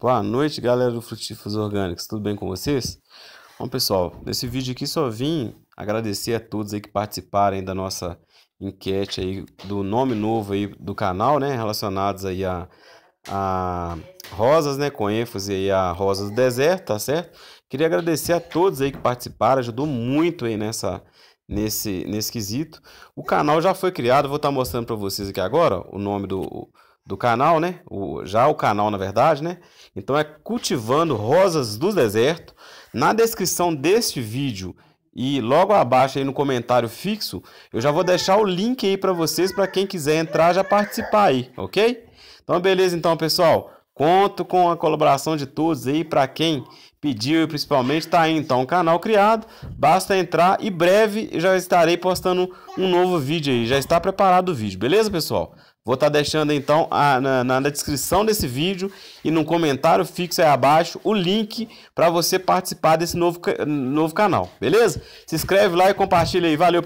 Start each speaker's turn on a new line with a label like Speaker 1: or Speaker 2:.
Speaker 1: Boa noite, galera do Frutíferos Orgânicos. Tudo bem com vocês? Bom, pessoal, nesse vídeo aqui só vim agradecer a todos aí que participaram da nossa enquete aí do nome novo aí do canal, né, relacionados aí a, a rosas, né, com ênfase aí a rosas do deserto, tá certo? Queria agradecer a todos aí que participaram, ajudou muito aí nessa nesse nesse quesito. O canal já foi criado, vou estar tá mostrando para vocês aqui agora ó, o nome do do canal, né? O, já o canal, na verdade, né? Então é Cultivando Rosas do Deserto. Na descrição deste vídeo e logo abaixo aí no comentário fixo, eu já vou deixar o link aí para vocês, para quem quiser entrar já participar aí, ok? Então beleza então, pessoal. Conto com a colaboração de todos aí para quem pediu e principalmente está aí então o um canal criado. Basta entrar e breve já estarei postando um novo vídeo aí. Já está preparado o vídeo, beleza, pessoal? Vou estar tá deixando então a, na, na, descrição desse vídeo e no comentário fixo aí abaixo o link para você participar desse novo, novo canal, beleza? Se inscreve lá e compartilha aí. Valeu!